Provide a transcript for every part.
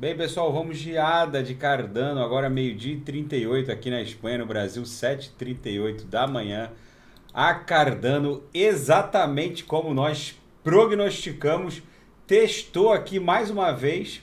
Bem, pessoal, vamos de ADA de Cardano, agora meio-dia e 38 aqui na Espanha, no Brasil, 7h38 da manhã. A Cardano, exatamente como nós prognosticamos, testou aqui mais uma vez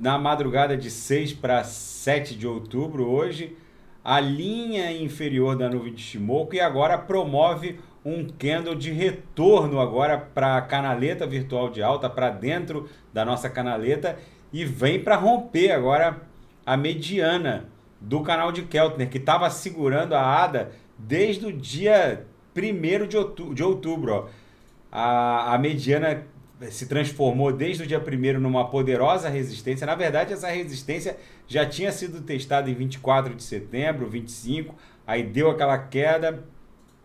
na madrugada de 6 para 7 de outubro, hoje, a linha inferior da nuvem de Shimoku e agora promove um candle de retorno agora para a canaleta virtual de alta, para dentro da nossa canaleta e vem para romper agora a mediana do canal de Keltner, que estava segurando a ADA desde o dia 1 de outubro. De outubro a, a mediana se transformou desde o dia 1 numa poderosa resistência. Na verdade, essa resistência já tinha sido testada em 24 de setembro, 25, aí deu aquela queda.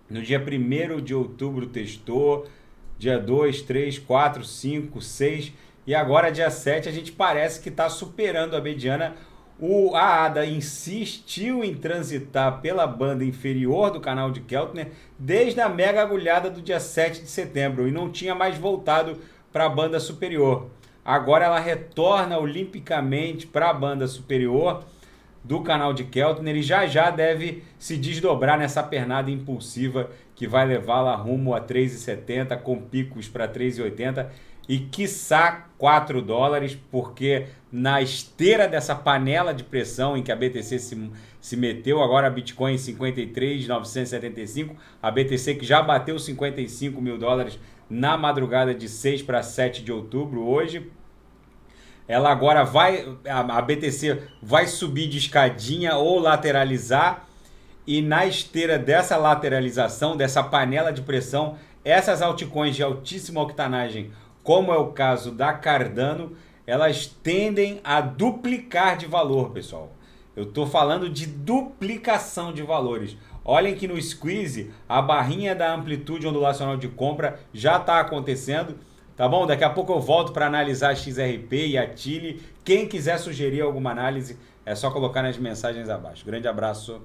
No dia 1 de outubro testou, dia 2, 3, 4, 5, 6 e agora, dia 7, a gente parece que está superando a mediana. O, a ADA insistiu em transitar pela banda inferior do canal de Keltner desde a mega agulhada do dia 7 de setembro e não tinha mais voltado para a banda superior. Agora ela retorna olimpicamente para a banda superior do canal de Keltner e já já deve se desdobrar nessa pernada impulsiva que vai levá-la rumo a 3,70 com picos para 3,80 e quiçá 4 dólares, porque na esteira dessa panela de pressão em que a BTC se, se meteu, agora a Bitcoin 53,975, a BTC que já bateu 55 mil dólares na madrugada de 6 para 7 de outubro, hoje, ela agora vai, a BTC vai subir de escadinha ou lateralizar, e na esteira dessa lateralização, dessa panela de pressão, essas altcoins de altíssima octanagem como é o caso da Cardano, elas tendem a duplicar de valor, pessoal. Eu estou falando de duplicação de valores. Olhem que no squeeze a barrinha da amplitude ondulacional de compra já está acontecendo. Tá bom? Daqui a pouco eu volto para analisar a XRP e a Chile. Quem quiser sugerir alguma análise, é só colocar nas mensagens abaixo. Grande abraço.